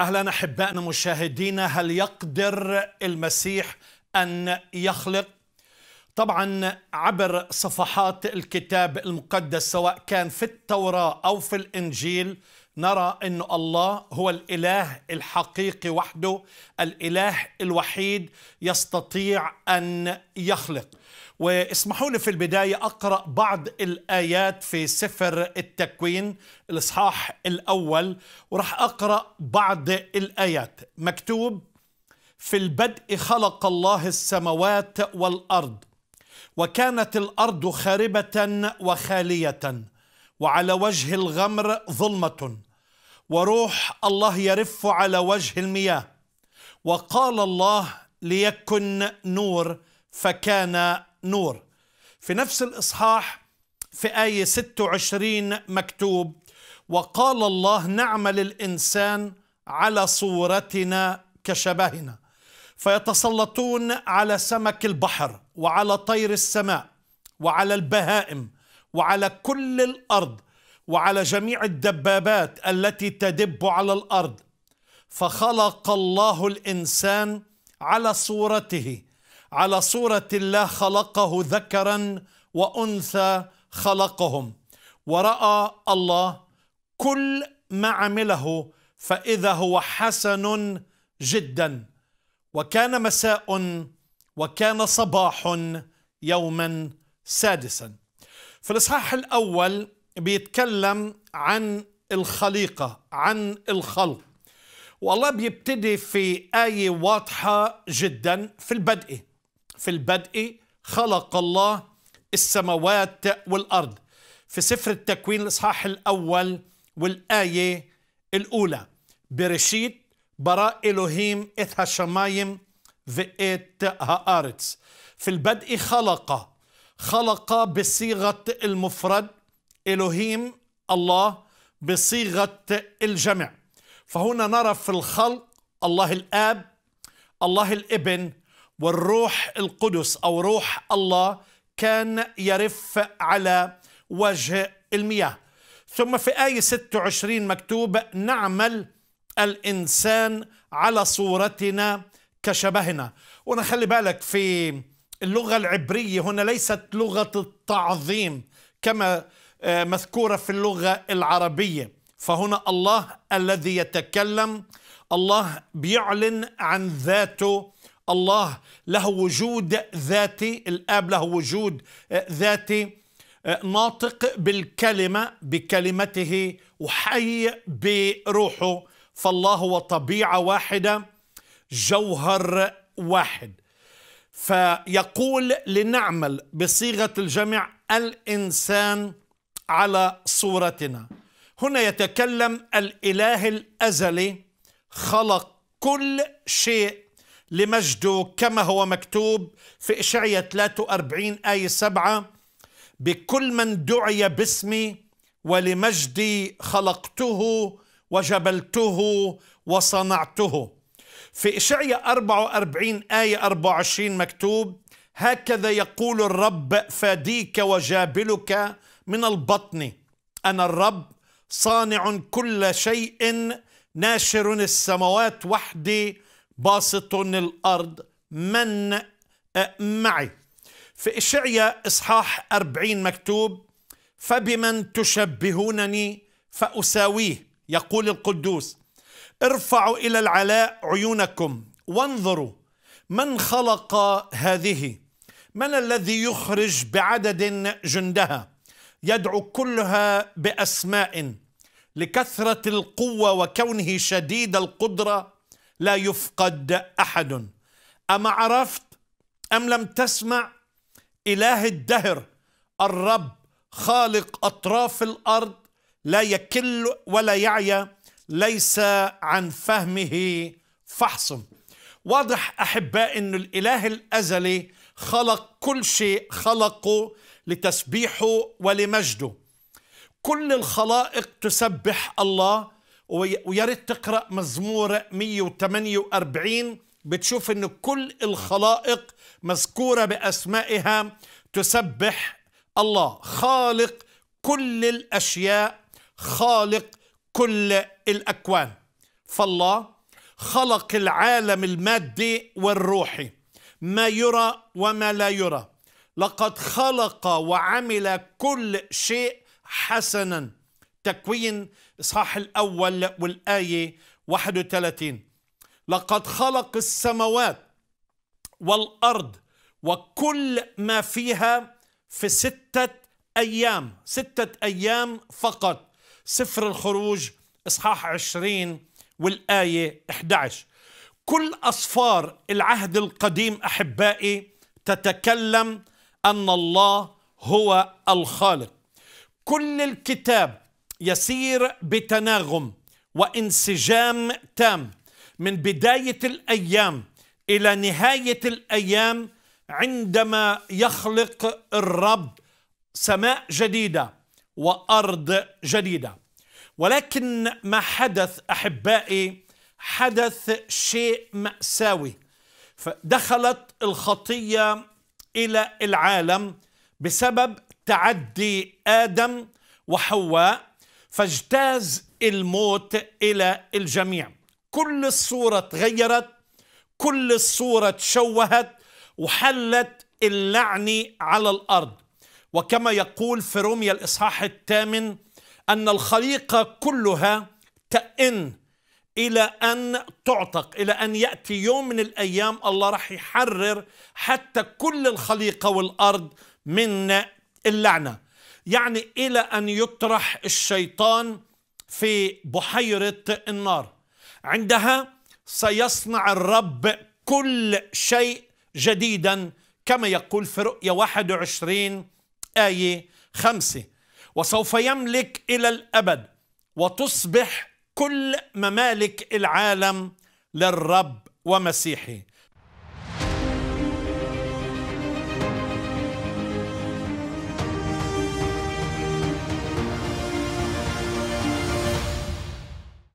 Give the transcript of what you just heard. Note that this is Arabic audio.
اهلا احبائنا مشاهدينا هل يقدر المسيح ان يخلق طبعا عبر صفحات الكتاب المقدس سواء كان في التوراه او في الانجيل نرى أن الله هو الإله الحقيقي وحده الإله الوحيد يستطيع أن يخلق واسمحوا لي في البداية أقرأ بعض الآيات في سفر التكوين الإصحاح الأول وراح أقرأ بعض الآيات مكتوب في البدء خلق الله السماوات والأرض وكانت الأرض خاربة وخالية وعلى وجه الغمر ظلمة وروح الله يرف على وجه المياه وقال الله ليكن نور فكان نور في نفس الإصحاح في آية 26 مكتوب وقال الله نعمل الإنسان على صورتنا كشبهنا فيتسلطون على سمك البحر وعلى طير السماء وعلى البهائم وعلى كل الارض وعلى جميع الدبابات التي تدب على الارض فخلق الله الانسان على صورته على صوره الله خلقه ذكرا وانثى خلقهم وراى الله كل ما عمله فاذا هو حسن جدا وكان مساء وكان صباح يوما سادسا في الإصحاح الأول بيتكلم عن الخليقة عن الخلق والله بيبتدي في آية واضحة جدا في البدء في البدء خلق الله السماوات والأرض في سفر التكوين الإصحاح الأول والآية الأولى برشيد براء إلهيم إثها شمايم وإت هآرتس في البدء خلق خلق بصيغة المفرد إلهيم الله بصيغة الجمع فهنا نرى في الخلق الله الآب الله الابن والروح القدس أو روح الله كان يرف على وجه المياه ثم في آية 26 مكتوب نعمل الإنسان على صورتنا كشبهنا ونخلي بالك في اللغة العبرية هنا ليست لغة التعظيم كما آه، مذكورة في اللغة العربية فهنا الله الذي يتكلم الله بيعلن عن ذاته الله له وجود ذاتي الآب له وجود آه، ذاتي آه، ناطق بالكلمة بكلمته وحي بروحه فالله هو طبيعة واحدة جوهر واحد فيقول لنعمل بصيغة الجمع الإنسان على صورتنا هنا يتكلم الإله الأزلي خلق كل شيء لمجده كما هو مكتوب في إشعية 43 آية 7 بكل من دعي باسمي ولمجدي خلقته وجبلته وصنعته في إشعية 44 آية 24 مكتوب هكذا يقول الرب فاديك وجابلك من البطن أنا الرب صانع كل شيء ناشر السماوات وحدي باسط الأرض من معي في إشعية إصحاح 40 مكتوب فبمن تشبهونني فأساويه يقول القدوس ارفعوا إلى العلاء عيونكم وانظروا من خلق هذه من الذي يخرج بعدد جندها يدعو كلها بأسماء لكثرة القوة وكونه شديد القدرة لا يفقد أحد أما عرفت أم لم تسمع إله الدهر الرب خالق أطراف الأرض لا يكل ولا يعيا ليس عن فهمه فحص واضح أحباء أن الإله الأزلي خلق كل شيء خلقه لتسبيحه ولمجده كل الخلائق تسبح الله ويا ريت تقرا مزمور 148 بتشوف ان كل الخلائق مذكوره باسمائها تسبح الله خالق كل الاشياء خالق كل الأكوان فالله خلق العالم المادي والروحي ما يرى وما لا يرى لقد خلق وعمل كل شيء حسنا تكوين إصحاح الأول والآية 31 لقد خلق السماوات والأرض وكل ما فيها في ستة أيام ستة أيام فقط سفر الخروج إصحاح 20 والآية 11 كل أصفار العهد القديم أحبائي تتكلم أن الله هو الخالق كل الكتاب يسير بتناغم وانسجام تام من بداية الأيام إلى نهاية الأيام عندما يخلق الرب سماء جديدة وأرض جديدة ولكن ما حدث أحبائي حدث شيء مأساوي فدخلت الخطية إلى العالم بسبب تعدي آدم وحواء فاجتاز الموت إلى الجميع كل الصورة تغيرت كل الصورة تشوهت وحلت اللعنة على الأرض وكما يقول في روميا الإصحاح الثامن أن الخليقة كلها تئن إلى أن تعتق إلى أن يأتي يوم من الأيام الله راح يحرر حتى كل الخليقة والأرض من اللعنة يعني إلى أن يطرح الشيطان في بحيرة النار عندها سيصنع الرب كل شيء جديدا كما يقول في رؤية 21 آية خمسة وسوف يملك إلى الأبد وتصبح كل ممالك العالم للرب ومسيحي